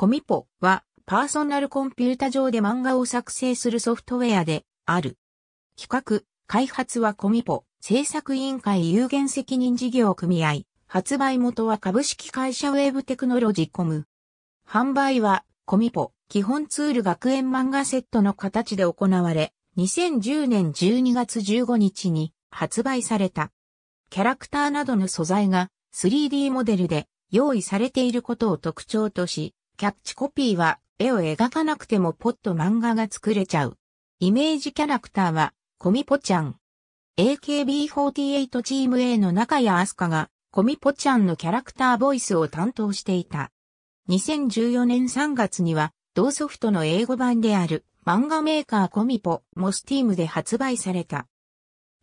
コミポはパーソナルコンピュータ上で漫画を作成するソフトウェアである。企画、開発はコミポ、制作委員会有限責任事業組合、発売元は株式会社ウェブテクノロジコム。販売はコミポ、基本ツール学園漫画セットの形で行われ、2010年12月15日に発売された。キャラクターなどの素材が 3D モデルで用意されていることを特徴とし、キャッチコピーは、絵を描かなくてもポッと漫画が作れちゃう。イメージキャラクターは、コミポちゃん。AKB48 チーム A の中谷アスカが、コミポちゃんのキャラクターボイスを担当していた。2014年3月には、同ソフトの英語版である、漫画メーカーコミポモスティームで発売された。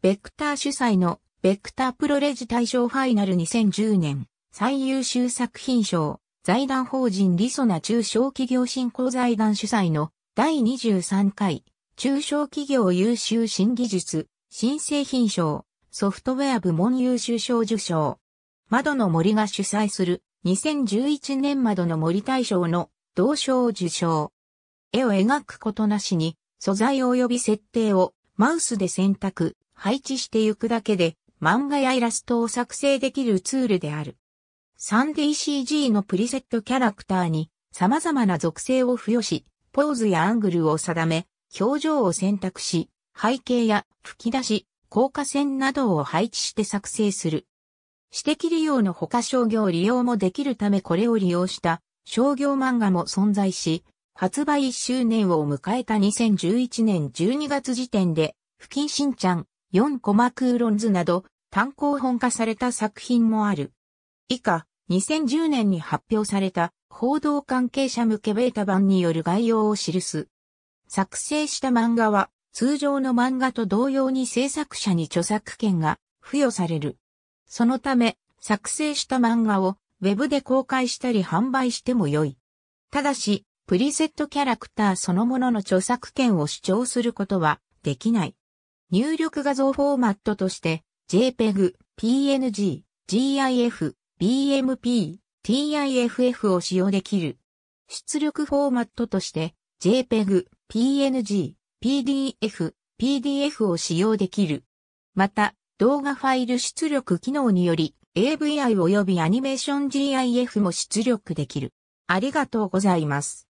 ベクター主催のベクタープロレジ大賞ファイナル2010年最優秀作品賞財団法人リソナ中小企業振興財団主催の第23回中小企業優秀新技術、新製品賞、ソフトウェア部門優秀賞受賞。窓の森が主催する2011年窓の森大賞の同賞受賞。絵を描くことなしに素材及び設定をマウスで選択、配置していくだけで漫画やイラストを作成できるツールである。3DCG のプリセットキャラクターに様々な属性を付与し、ポーズやアングルを定め、表情を選択し、背景や吹き出し、効果線などを配置して作成する。私的利用の他商業利用もできるためこれを利用した商業漫画も存在し、発売1周年を迎えた2011年12月時点で、不謹慎ちゃん、4コマクーロンズなど単行本化された作品もある。以下、2010年に発表された報道関係者向けベータ版による概要を記す。作成した漫画は通常の漫画と同様に制作者に著作権が付与される。そのため作成した漫画をウェブで公開したり販売しても良い。ただし、プリセットキャラクターそのものの著作権を主張することはできない。入力画像フォーマットとして JPEG、PNG、GIF、BMP、TIFF を使用できる。出力フォーマットとして JPEG、PNG、PDF、PDF を使用できる。また、動画ファイル出力機能により AVI 及びアニメーション GIF も出力できる。ありがとうございます。